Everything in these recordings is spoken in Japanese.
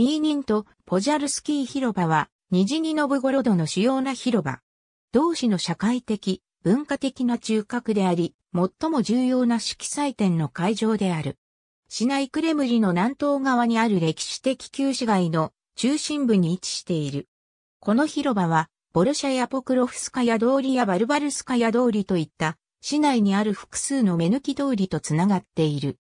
ミーニンとポジャルスキー広場は、ニジニノブゴロドの主要な広場。同市の社会的、文化的な中核であり、最も重要な色彩展の会場である。市内クレムリの南東側にある歴史的旧市街の中心部に位置している。この広場は、ボルシャやポクロフスカヤ通りやバルバルスカヤ通りといった市内にある複数の目抜き通りとつながっている。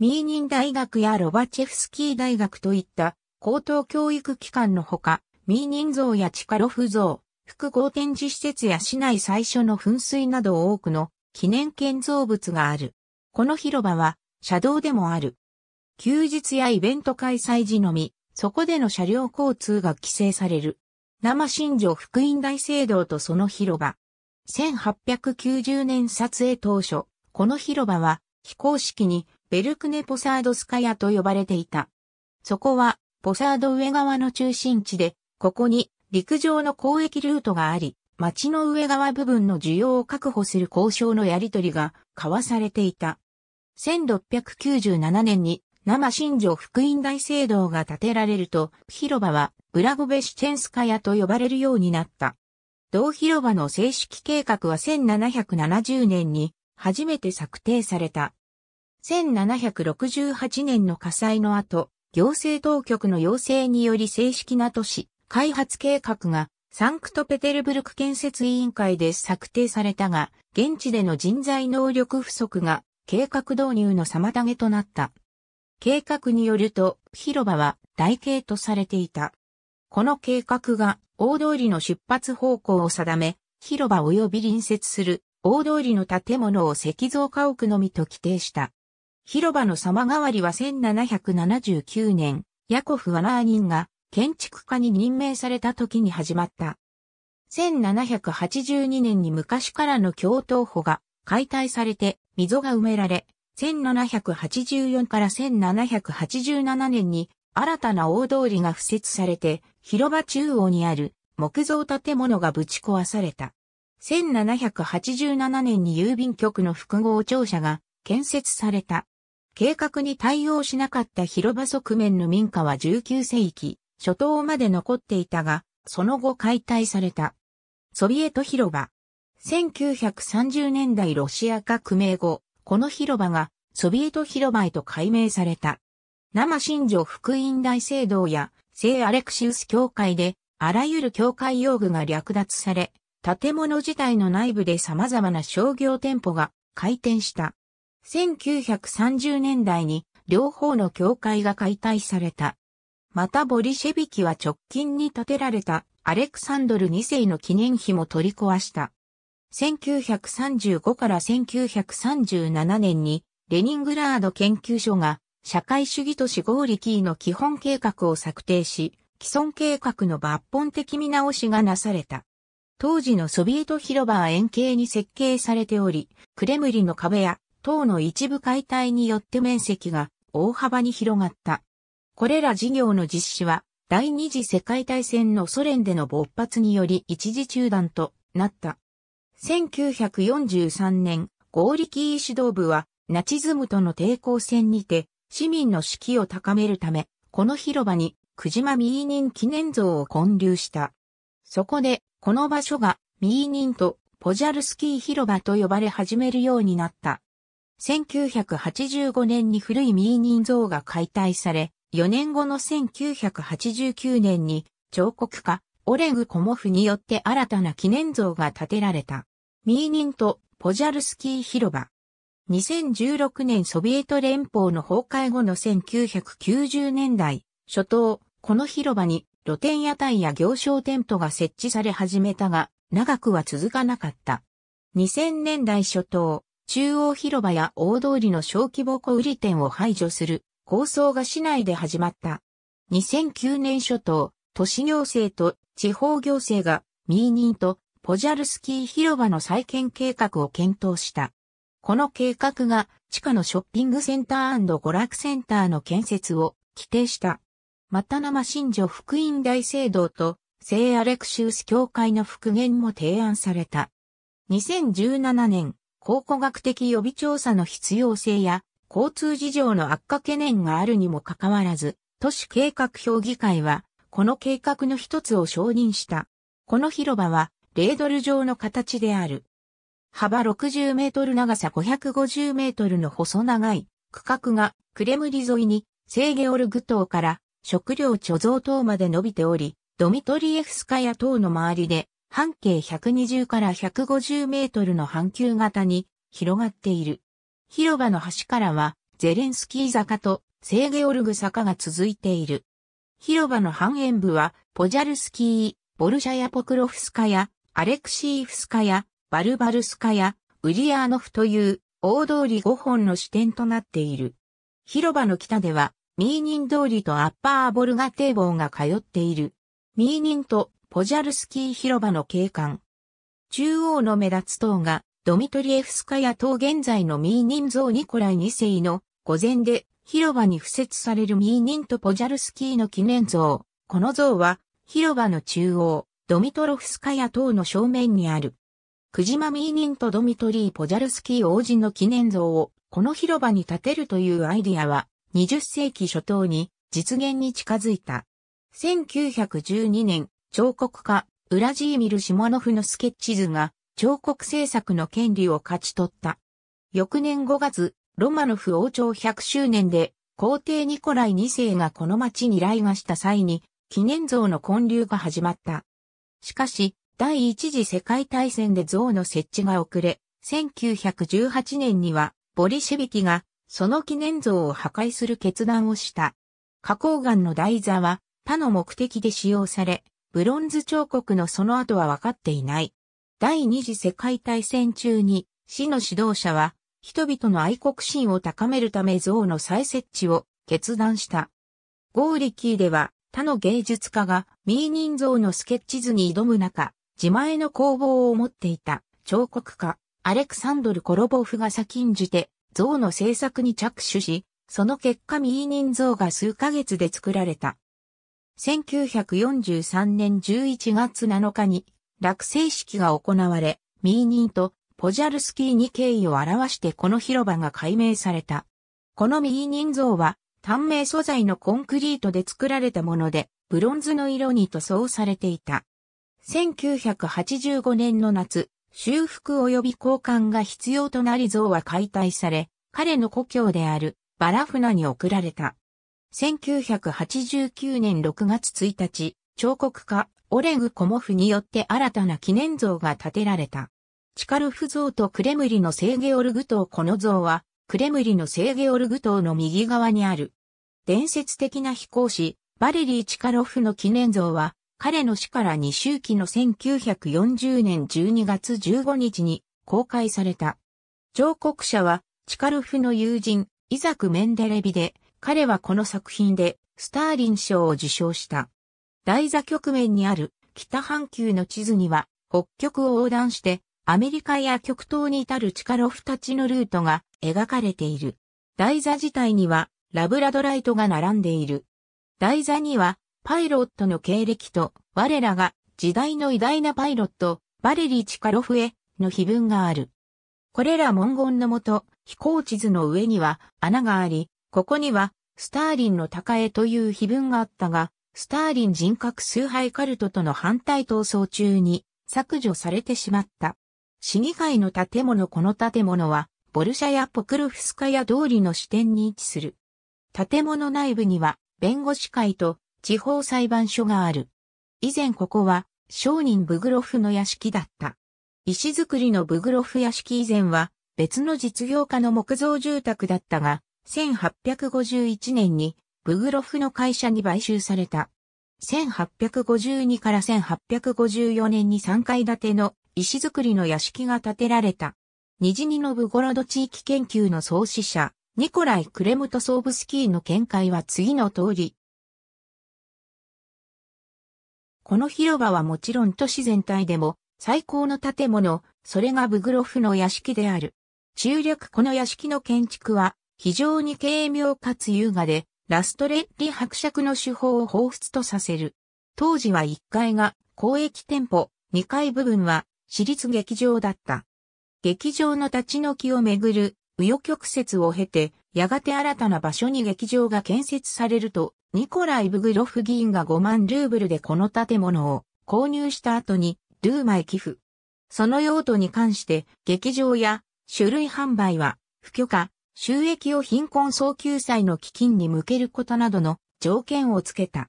ミーニン大学やロバチェフスキー大学といった高等教育機関のほか、ミーニン像やチカロフ像、複合展示施設や市内最初の噴水など多くの記念建造物がある。この広場は車道でもある。休日やイベント開催時のみ、そこでの車両交通が規制される。生新庄福音大聖堂とその広場。1890年撮影当初、この広場は非公式にベルクネポサードスカヤと呼ばれていた。そこはポサード上側の中心地で、ここに陸上の交易ルートがあり、町の上側部分の需要を確保する交渉のやり取りが交わされていた。1697年に生新城福音大聖堂が建てられると、広場はブラゴベシチェンスカヤと呼ばれるようになった。同広場の正式計画は1770年に初めて策定された。1768年の火災の後、行政当局の要請により正式な都市開発計画がサンクトペテルブルク建設委員会で策定されたが、現地での人材能力不足が計画導入の妨げとなった。計画によると、広場は台形とされていた。この計画が大通りの出発方向を定め、広場及び隣接する大通りの建物を石造家屋のみと規定した。広場の様変わりは1779年、ヤコフ・ワナーニンが建築家に任命された時に始まった。1782年に昔からの京頭歩が解体されて溝が埋められ、1784から1787年に新たな大通りが敷設されて広場中央にある木造建物がぶち壊された。1787年に郵便局の複合庁舎が建設された。計画に対応しなかった広場側面の民家は19世紀初頭まで残っていたが、その後解体された。ソビエト広場。1930年代ロシア革命後、この広場がソビエト広場へと改名された。生信条福音大聖堂や聖アレクシウス教会であらゆる教会用具が略奪され、建物自体の内部で様々な商業店舗が開店した。1930年代に両方の教会が解体された。またボリシェビキは直近に建てられたアレクサンドル2世の記念碑も取り壊した。1935から1937年にレニングラード研究所が社会主義都市合力の基本計画を策定し、既存計画の抜本的見直しがなされた。当時のソビエト広場は円形に設計されており、クレムリの壁や等の一部解体によって面積が大幅に広がった。これら事業の実施は、第二次世界大戦のソ連での勃発により一時中断となった。1943年、合力医指導部は、ナチズムとの抵抗戦にて、市民の士気を高めるため、この広場に、久島ミーニン記念像を建立した。そこで、この場所が、ミーニンとポジャルスキー広場と呼ばれ始めるようになった。1985年に古いミーニン像が解体され、4年後の1989年に彫刻家オレグ・コモフによって新たな記念像が建てられた。ミーニンとポジャルスキー広場。2016年ソビエト連邦の崩壊後の1990年代、初頭、この広場に露店屋台や行商テントが設置され始めたが、長くは続かなかった。2000年代初頭、中央広場や大通りの小規模小売店を排除する構想が市内で始まった。2009年初頭、都市行政と地方行政がミーニとポジャルスキー広場の再建計画を検討した。この計画が地下のショッピングセンター娯楽センターの建設を規定した。また生新女福音大聖堂と聖アレクシウス教会の復元も提案された。2017年、考古学的予備調査の必要性や交通事情の悪化懸念があるにもかかわらず、都市計画評議会は、この計画の一つを承認した。この広場は、レードル状の形である。幅60メートル長さ550メートルの細長い区画がクレムリ沿いにセーゲオルグ島から食料貯蔵島まで伸びており、ドミトリエフスカヤ島の周りで半径120から150メートルの半球型に広がっている。広場の端からはゼレンスキー坂とセーゲオルグ坂が続いている。広場の半円部はポジャルスキー、ボルシャヤポクロフスカヤ、アレクシーフスカヤ、バルバルスカヤ、ウリアーノフという大通り5本の支点となっている。広場の北ではミーニン通りとアッパーボルガ堤防が通っている。ミーニンとポジャルスキー広場の景観。中央の目立つ塔が、ドミトリエフスカヤ塔現在のミーニン像ニコライ2世の御前で広場に付設されるミーニンとポジャルスキーの記念像。この像は広場の中央、ドミトロフスカヤ塔の正面にある。クジマミーニンとドミトリー・ポジャルスキー王子の記念像をこの広場に建てるというアイディアは20世紀初頭に実現に近づいた。1912年、彫刻家、ウラジーミル・シモノフのスケッチ図が、彫刻制作の権利を勝ち取った。翌年5月、ロマノフ王朝100周年で、皇帝ニコライ2世がこの町に来賀した際に、記念像の建立が始まった。しかし、第一次世界大戦で像の設置が遅れ、1918年には、ボリシェビキが、その記念像を破壊する決断をした。花崗岩の台座は、他の目的で使用され、ブロンズ彫刻のその後は分かっていない。第二次世界大戦中に、死の指導者は、人々の愛国心を高めるため像の再設置を決断した。ゴーリキーでは、他の芸術家がミーニン像のスケッチ図に挑む中、自前の工房を持っていた彫刻家、アレクサンドル・コロボフが先んじて、像の制作に着手し、その結果ミーニン像が数ヶ月で作られた。1943年11月7日に落成式が行われ、ミーニンとポジャルスキーに敬意を表してこの広場が解明された。このミーニン像は単名素材のコンクリートで作られたもので、ブロンズの色に塗装されていた。1985年の夏、修復及び交換が必要となり像は解体され、彼の故郷であるバラフナに送られた。1989年6月1日、彫刻家、オレグ・コモフによって新たな記念像が建てられた。チカルフ像とクレムリの聖ゲオルグ島。この像は、クレムリの聖ゲオルグ島の右側にある。伝説的な飛行士、バレリー・チカロフの記念像は、彼の死から2周期の1940年12月15日に公開された。彫刻者は、チカルフの友人、イザク・メンデレビで、彼はこの作品でスターリン賞を受賞した。台座局面にある北半球の地図には北極を横断してアメリカや極東に至る地下ロフたちのルートが描かれている。台座自体にはラブラドライトが並んでいる。台座にはパイロットの経歴と我らが時代の偉大なパイロットバレリー・チカロフへの碑文がある。これら文言のもと飛行地図の上には穴がありここには、スターリンの高江という碑文があったが、スターリン人格崇拝カルトとの反対闘争中に削除されてしまった。市議会の建物この建物は、ボルシャやポクルフスカや通りの支店に位置する。建物内部には、弁護士会と地方裁判所がある。以前ここは、商人ブグロフの屋敷だった。石造りのブグロフ屋敷以前は、別の実業家の木造住宅だったが、1851年にブグロフの会社に買収された。1852から1854年に3階建ての石造りの屋敷が建てられた。ニジニノブゴロド地域研究の創始者、ニコライ・クレムトソーブスキーの見解は次の通り。この広場はもちろん都市全体でも最高の建物、それがブグロフの屋敷である。中略この屋敷の建築は非常に軽妙かつ優雅で、ラストレッリ伯爵の手法を彷彿とさせる。当時は1階が公益店舗、2階部分は私立劇場だった。劇場の立ち退きをめぐる右翼曲折を経て、やがて新たな場所に劇場が建設されると、ニコライ・ブグロフ議員が5万ルーブルでこの建物を購入した後に、ルーマへ寄付。その用途に関して、劇場や種類販売は不許可、収益を貧困総救済の基金に向けることなどの条件をつけた。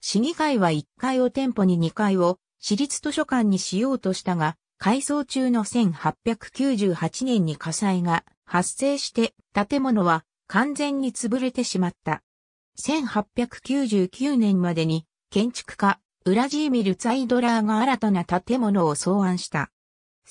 市議会は1階を店舗に2階を私立図書館にしようとしたが、改装中の1898年に火災が発生して建物は完全に潰れてしまった。1899年までに建築家、ウラジーミル・ツァイドラーが新たな建物を草案した。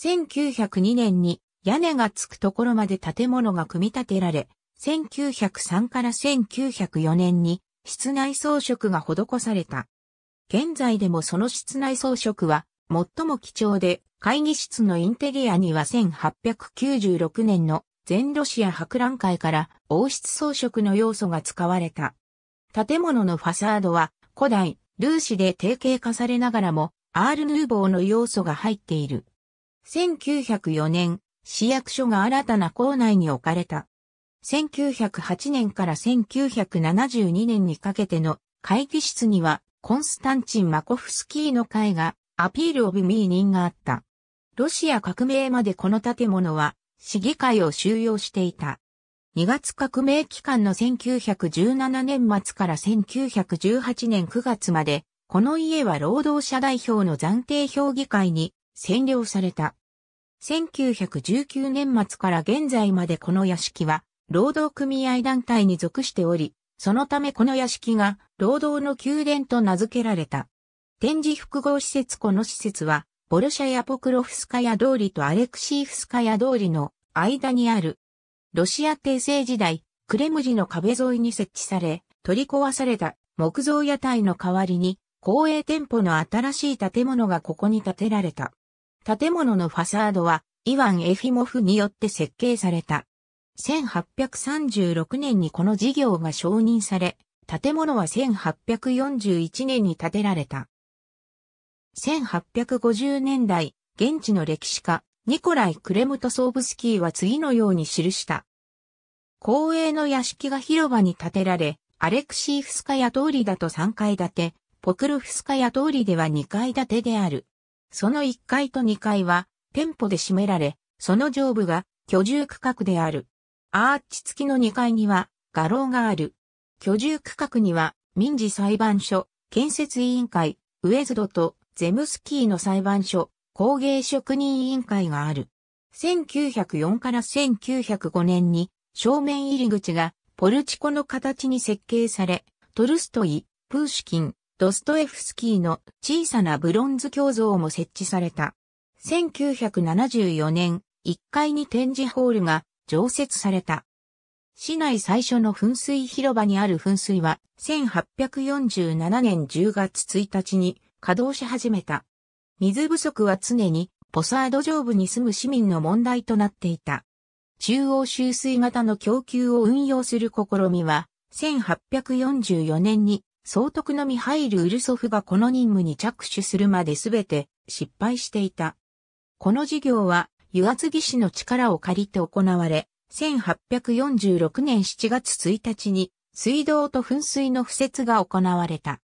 1902年に屋根がつくところまで建物が組み立てられ、1903から1904年に室内装飾が施された。現在でもその室内装飾は最も貴重で、会議室のインテリアには1896年の全ロシア博覧会から王室装飾の要素が使われた。建物のファサードは古代ルーシで定型化されながらもアールヌーボーの要素が入っている。1904年、市役所が新たな校内に置かれた。1908年から1972年にかけての会議室には、コンスタンチン・マコフスキーの会が、アピール・オブ・ミーニンがあった。ロシア革命までこの建物は、市議会を収容していた。2月革命期間の1917年末から1918年9月まで、この家は労働者代表の暫定評議会に占領された。1919年末から現在までこの屋敷は、労働組合団体に属しており、そのためこの屋敷が、労働の宮殿と名付けられた。展示複合施設この施設は、ボルシャヤポクロフスカヤ通りとアレクシーフスカヤ通りの間にある。ロシア帝政時代、クレムジの壁沿いに設置され、取り壊された木造屋台の代わりに、公営店舗の新しい建物がここに建てられた。建物のファサードは、イワン・エフィモフによって設計された。1836年にこの事業が承認され、建物は1841年に建てられた。1850年代、現地の歴史家、ニコライ・クレムトソーブスキーは次のように記した。公営の屋敷が広場に建てられ、アレクシーフスカヤ通りだと3階建て、ポクロフスカヤ通りでは2階建てである。その1階と2階は店舗で占められ、その上部が居住区画である。アーチ付きの2階には画廊がある。居住区画には民事裁判所、建設委員会、ウエズドとゼムスキーの裁判所、工芸職人委員会がある。1904から1905年に正面入り口がポルチコの形に設計され、トルストイ、プーシキン、ドストエフスキーの小さなブロンズ鏡像も設置された。1974年、1階に展示ホールが常設された。市内最初の噴水広場にある噴水は、1847年10月1日に稼働し始めた。水不足は常にポサード上部に住む市民の問題となっていた。中央集水型の供給を運用する試みは、1844年に総督のミハイル・ウルソフがこの任務に着手するまで全て失敗していた。この事業は、湯厚技師の力を借りて行われ、1846年7月1日に水道と噴水の敷設が行われた。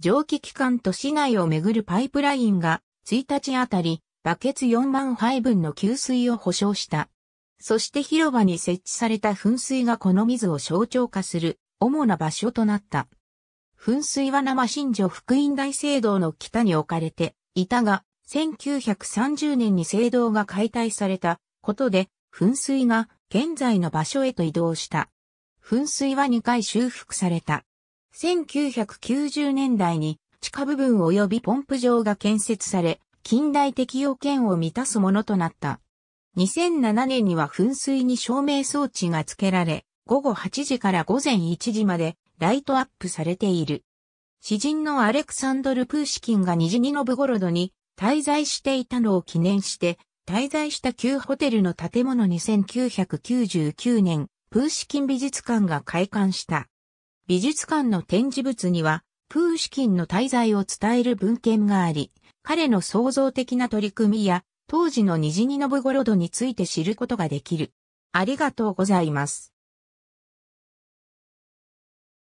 蒸気機関と市内をめぐるパイプラインが1日あたりバケツ4万杯分の給水を保証した。そして広場に設置された噴水がこの水を象徴化する主な場所となった。噴水は生新女福音大聖堂の北に置かれていたが、1930年に聖堂が解体されたことで、噴水が現在の場所へと移動した。噴水は2回修復された。1990年代に地下部分及びポンプ場が建設され、近代的要件を満たすものとなった。2007年には噴水に照明装置が付けられ、午後8時から午前1時までライトアップされている。詩人のアレクサンドル・プーシキンがニジニノブゴロドに滞在していたのを記念して、滞在した旧ホテルの建物に1999年、プーシキン美術館が開館した。美術館の展示物には、プーシキンの滞在を伝える文献があり、彼の創造的な取り組みや、当時のニジニノブゴロドについて知ることができる。ありがとうございます。